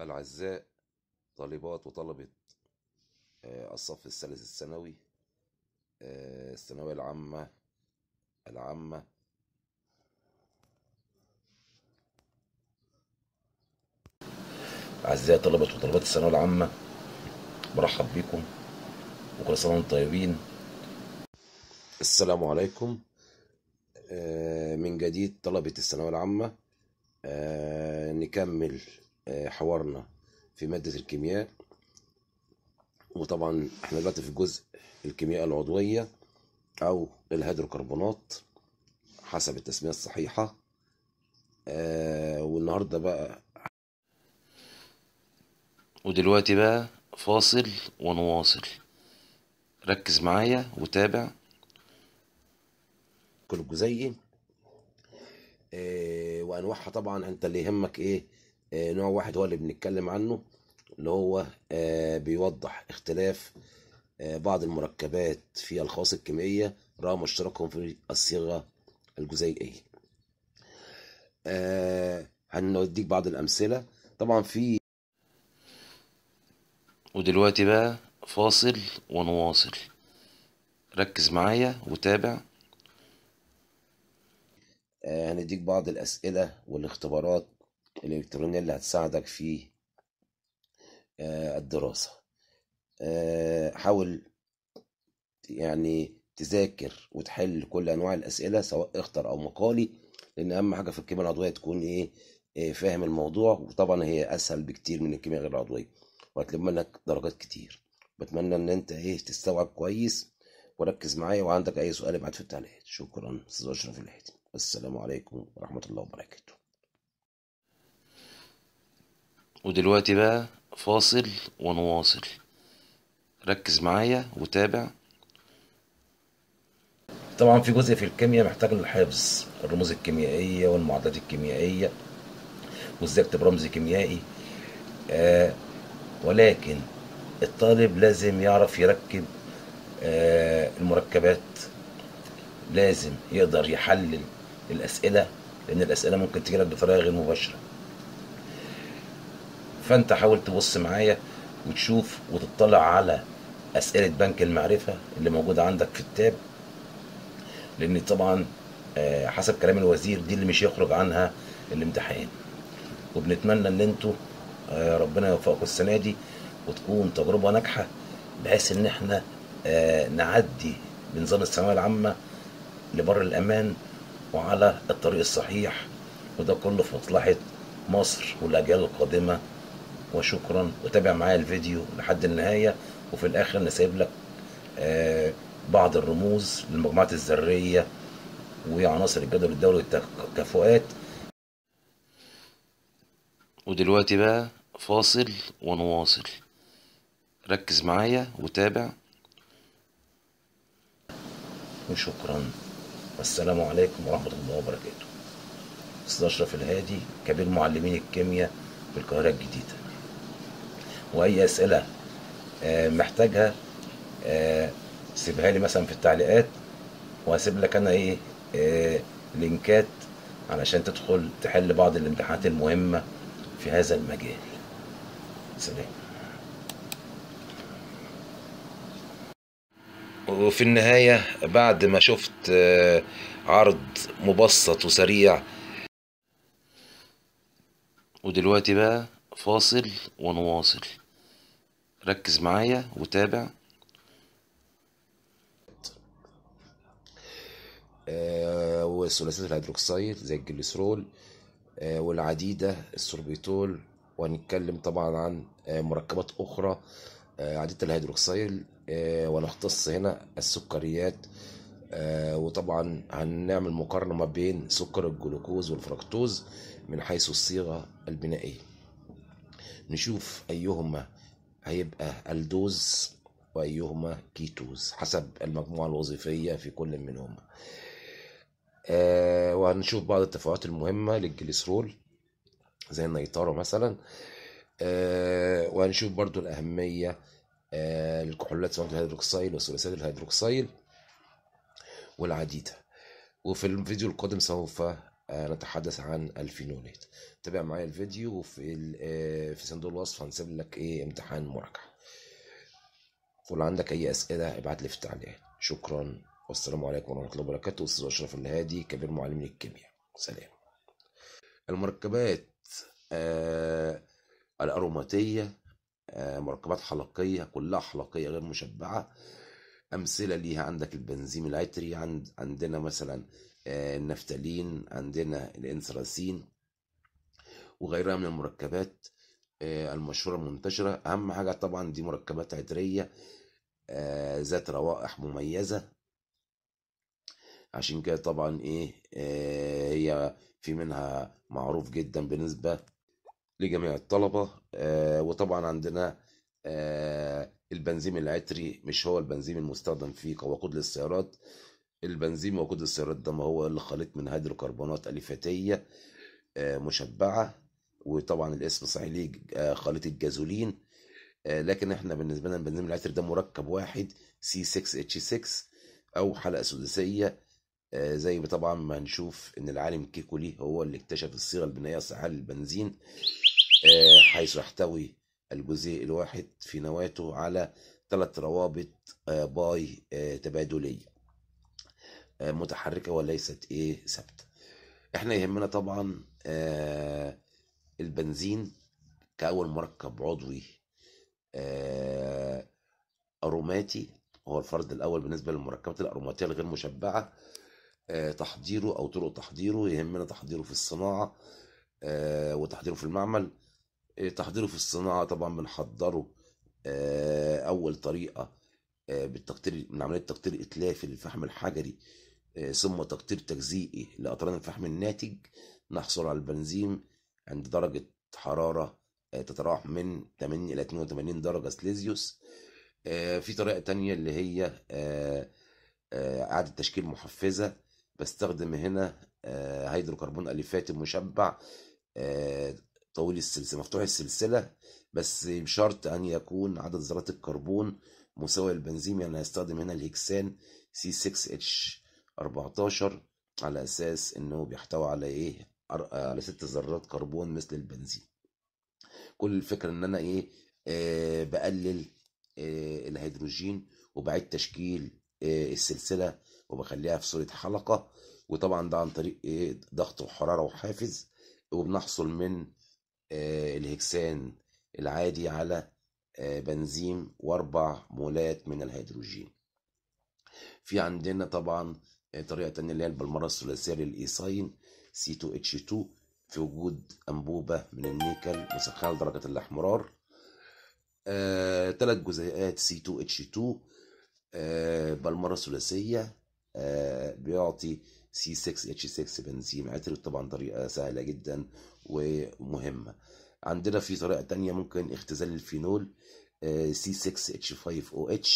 العزاء طالبات وطلبة آه، الصف الثالث الثانوي آه، الثانوية العامة العامة أعزائي طلبة وطلبات الثانوية العامة برحب بكم وكل سنة وانتم طيبين السلام عليكم آه، من جديد طلبة الثانوية العامة نكمل آه، حوارنا في مادة الكيمياء وطبعا احنا دلوقتي في جزء الكيمياء العضوية أو الهيدروكربونات حسب التسمية الصحيحة آه والنهاردة بقى ودلوقتي بقى فاصل ونواصل ركز معايا وتابع كل الجزيئي آه وانواعها طبعا انت اللي يهمك ايه آه، نوع واحد هو اللي بنتكلم عنه اللي هو آه، بيوضح اختلاف آه، بعض المركبات في الخواص الكيميائية رغم اشتراكهم في الصيغة الجزيئية هنديك بعض الأمثلة طبعا في ودلوقتي بقى فاصل ونواصل ركز معايا وتابع هنديك بعض الأسئلة والاختبارات الإلكترونية اللي هتساعدك في آه، الدراسة آه، حاول يعني تذاكر وتحل كل أنواع الأسئلة سواء اختر أو مقالي لأن أهم حاجة في الكيمياء العضوية تكون إيه آه، فاهم الموضوع وطبعا هي أسهل بكتير من الكيمياء غير العضوية وهتلم منك درجات كتير بتمنى إن أنت إيه تستوعب كويس وركز معايا وعندك أي سؤال ابعت في التعليقات شكرا أستاذ أشرف الهادي السلام عليكم ورحمة الله وبركاته ودلوقتي بقى فاصل ونواصل ركز معايا وتابع طبعا في جزء في الكيمياء محتاج للحفظ الرموز الكيميائية والمعادلات الكيميائية وازاي اكتب رمز كيميائي آه ولكن الطالب لازم يعرف يركب آه المركبات لازم يقدر يحلل الأسئلة لأن الأسئلة ممكن تجيلك بطريقة غير مباشرة فانت حاول تبص معايا وتشوف وتطلع على اسئله بنك المعرفه اللي موجوده عندك في التاب لان طبعا آه، حسب كلام الوزير دي اللي مش يخرج عنها الامتحان وبنتمنى ان انتوا آه، ربنا يوفقكم السنه دي وتكون تجربه ناجحه بحيث ان احنا آه، نعدي بنظام الثانويه العامه لبر الامان وعلى الطريق الصحيح وده كله في مصلحه مصر والاجيال القادمه وشكرا وتابع معايا الفيديو لحد النهاية وفي الآخر نسيب لك آه، بعض الرموز للمجموعات الذرية وعناصر الجدول الدوري والتكافؤات ودلوقتي بقى فاصل ونواصل ركز معايا وتابع وشكرا والسلام عليكم ورحمة الله وبركاته أستاذ أشرف الهادي كبير معلمين الكيمياء في القاهرة الجديدة واي اسئله آه، محتاجها آه، سيبها لي مثلا في التعليقات وهسيب لك انا ايه آه، لينكات علشان تدخل تحل بعض الامتحانات المهمه في هذا المجال سلام وفي النهاية بعد ما شفت عرض مبسط وسريع ودلوقتي بقى فاصل ونواصل ركز معايا وتابع آه والثلاثات الهيدروكسيد زي الجليسرول آه، والعديدة السوربيتول وهنتكلم طبعا عن آه، مركبات أخرى آه، عديدة الهيدروكسيل ونختص هنا السكريات وطبعا هنعمل مقارنة ما بين سكر الجلوكوز والفركتوز من حيث الصيغة البنائية نشوف أيهما هيبقى الدوز وأيهما كيتوز حسب المجموعة الوظيفية في كل منهما آه وهنشوف بعض التفاعلات المهمة للجليسرول زي النيطره مثلا آه وهنشوف برضو الأهمية آه للكحولات سواء الهيدروكسيل وثلاثيات الهيدروكسيل والعديدة وفي الفيديو القادم سوف آه، نتحدث عن الفينولات تابع معايا الفيديو في آه، في صندوق الوصف هنسيب لك ايه امتحان مراجعه ولو عندك اي اسئله ابعت لي في التعليقات شكرا والسلام عليكم ورحمه الله وبركاته استاذ اشرف الهادي كبير معلمين الكيمياء سلام المركبات آه الاروماتيه آه مركبات حلقيه كلها حلقيه غير مشبعه امثله ليها عندك البنزيم العطري عند عندنا مثلا آه، النفتالين عندنا الانسراسين وغيرها من المركبات آه، المشهوره المنتشره اهم حاجه طبعا دي مركبات عطريه آه، ذات روائح مميزه عشان كده طبعا ايه هي في منها معروف جدا بالنسبه لجميع الطلبه وطبعا عندنا آه، البنزين العطري مش هو البنزين المستخدم في وقود للسيارات البنزين وقود السيارات ده ما هو اللي خليط من هيدروكربونات أليفاتية آه، مشبعه وطبعا الاسم صحيح ليه آه، خليط الجازولين لكن احنا بالنسبه لنا البنزين العطري ده مركب واحد C6H6 او حلقه سداسيه زي ما طبعا ما هنشوف ان العالم كيكولي هو اللي اكتشف الصيغه البنائيه الصحيحه للبنزين حيث يحتوي الجزيء الواحد في نواته على ثلاث روابط آه، باي آه، تبادلية آه، متحركة وليست ايه ثابتة احنا يهمنا طبعا البنزين كأول مركب عضوي أروماتي هو الفرد الأول بالنسبة للمركبات الأروماتية الغير مشبعة تحضيره أو طرق تحضيره يهمنا تحضيره في الصناعة وتحضيره في المعمل إيه، تحضيره في الصناعة طبعا بنحضره آه، أول طريقة آه، بالتقطير من عملية تقطير إتلاف الفحم الحجري آه، ثم تقطير تجزيئي لأطران الفحم الناتج نحصل على البنزين عند درجة حرارة تتراوح من 80 إلى 82 درجة سليزيوس في طريقة تانية اللي هي إعادة تشكيل محفزة بستخدم هنا هيدروكربون أليفات مشبع طويل السلسلة مفتوح السلسلة بس بشرط أن يكون عدد ذرات الكربون مساوي للبنزين يعني هيستخدم هنا الهكسان C6H14 على أساس أنه بيحتوي على إيه على ست ذرات كربون مثل البنزين كل الفكرة أن أنا إيه آه بقلل آه الهيدروجين وبعيد تشكيل آه السلسلة وبخليها في صورة حلقة وطبعا ده عن طريق إيه ضغط وحرارة وحافز وبنحصل من آه، الهكسان العادي على آه، بنزيم واربع مولات من الهيدروجين في عندنا طبعا آه، طريقه ثانيه اللي هي البلمره الثلاثيه للايساين سي 2 اتش 2 في وجود انبوبه من النيكل مسخنه لدرجه الاحمرار ثلاث جزيئات سي 2 اتش 2 بالمره بلمره ثلاثيه بيعطي C6H6 بنزيم عطر طبعا طريقة سهلة جدا ومهمة عندنا في طريقة ثانيه ممكن اختزال الفينول آه، C6H5OH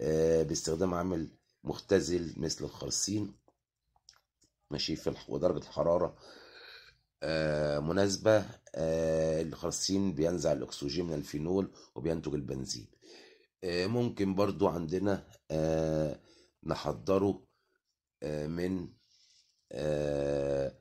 آه، باستخدام عامل مختزل مثل الخرسين ماشي في ودرجة الحرارة آه، مناسبة الخرسين بينزع الأكسجين من الفينول وبينتج البنزين ممكن برضو عندنا نحضره آه، من آه،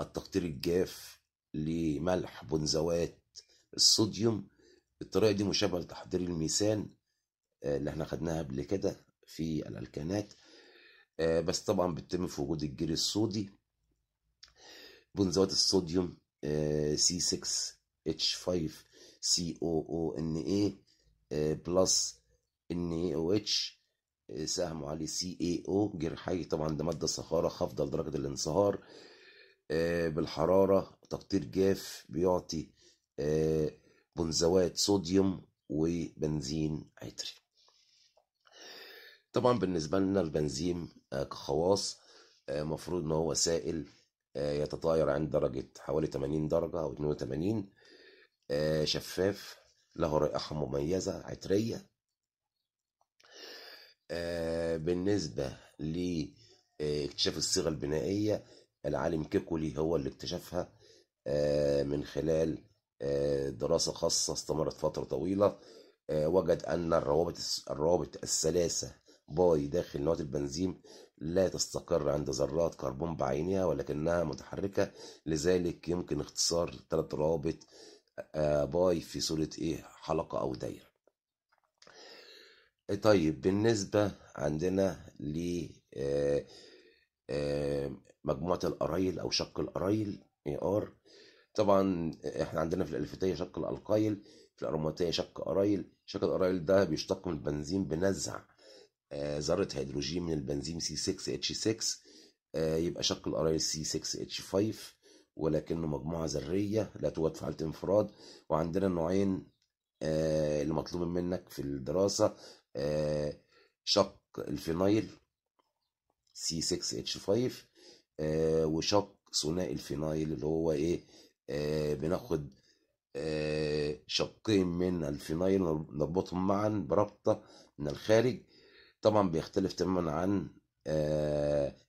التقطير الجاف لملح بنزوات الصوديوم الطريقة دي مشابهة لتحضير الميثان آه، اللي احنا خدناها قبل كده في الألكانات بس طبعا بتتم في وجود الجير الصودي بنزوات الصوديوم C6H5COONA بلس NaOH إيه، سهم علي سي اي او جرحي طبعا ده ماده صخاره خافضه لدرجه الانصهار إيه، بالحراره تقطير جاف بيعطي إيه، بنزوات صوديوم وبنزين عطري طبعا بالنسبه لنا البنزين آه، كخواص آه، مفروض ان هو سائل آه، يتطاير عند درجه حوالي 80 درجه او 82 شفاف له رائحه مميزه عطريه آه، بالنسبة لاكتشاف آه، الصيغة البنائية العالم كيكولي هو اللي اكتشفها آه، من خلال دراسة خاصة استمرت فترة طويلة وجد أن الروابط الروابط الثلاثة باي داخل نواة البنزين لا تستقر عند ذرات كربون بعينها ولكنها متحركة لذلك يمكن اختصار ثلاث روابط باي في صورة ايه حلقة أو دايرة طيب بالنسبة عندنا ل آه، آه، مجموعة الأرايل أو شق الأرايل اي ار طبعا احنا عندنا في الألفتية شق الألقايل في الأروماتية شق أرايل شق الأرايل ده بيشتق من البنزين بنزع آه، ذرة هيدروجين من البنزين C6H6 يبقى شق الارايل C6H5 ولكنه مجموعة ذرية لا توجد في حالة انفراد وعندنا نوعين اللي مطلوب منك في الدراسة آه، شق الفينايل سي 6 اتش 5 وشق ثنائي الفينايل اللي هو ايه آه، بناخد آه، شقين من الفينايل نربطهم معا بربطة من الخارج طبعا بيختلف تماما عن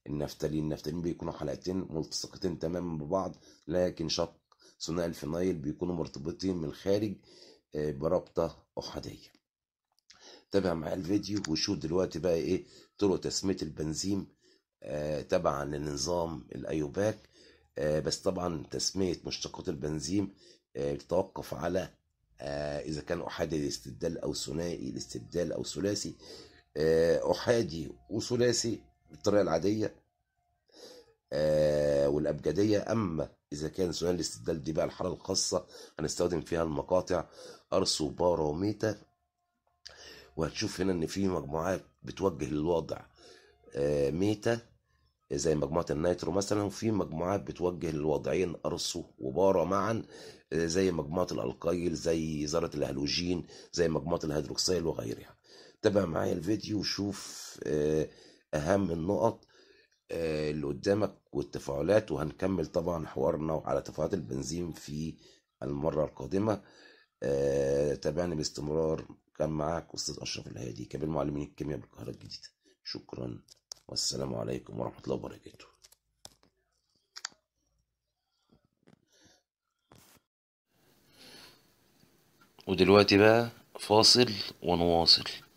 النفتالين النفتالين بيكونوا حلقتين ملتصقتين تماما ببعض لكن شق ثنائي الفينايل بيكونوا مرتبطين من الخارج بربطة أحادية تابع مع الفيديو وشوف دلوقتي بقى ايه طرق تسميه البنزيم آه تبعا لنظام الايوباك آه بس طبعا تسميه مشتقات البنزيم آه بتتوقف على آه، اذا كان احادي الاستبدال او ثنائي الاستبدال او ثلاثي آه، احادي وثلاثي بالطريقه العاديه آه، والابجديه اما اذا كان ثنائي الاستبدال دي بقى الحاله الخاصه هنستخدم فيها المقاطع ارسو باروميتر وهتشوف هنا ان في مجموعات بتوجه للوضع آه، ميتا زي مجموعة النيترو مثلا وفي مجموعات بتوجه للوضعين أرسو وبارا معا آه، زي مجموعة الألقيل زي ذرة الهالوجين زي مجموعة الهيدروكسيل وغيرها تابع معايا الفيديو وشوف آه، أهم النقط اللي قدامك والتفاعلات وهنكمل طبعا حوارنا على تفاعلات البنزين في المرة القادمة آه، تابعني باستمرار كان معاك أستاذ أشرف الهادي كبير معلمين الكيمياء بالقاهرة الجديدة شكرا والسلام عليكم ورحمة الله وبركاته ودلوقتي بقى فاصل ونواصل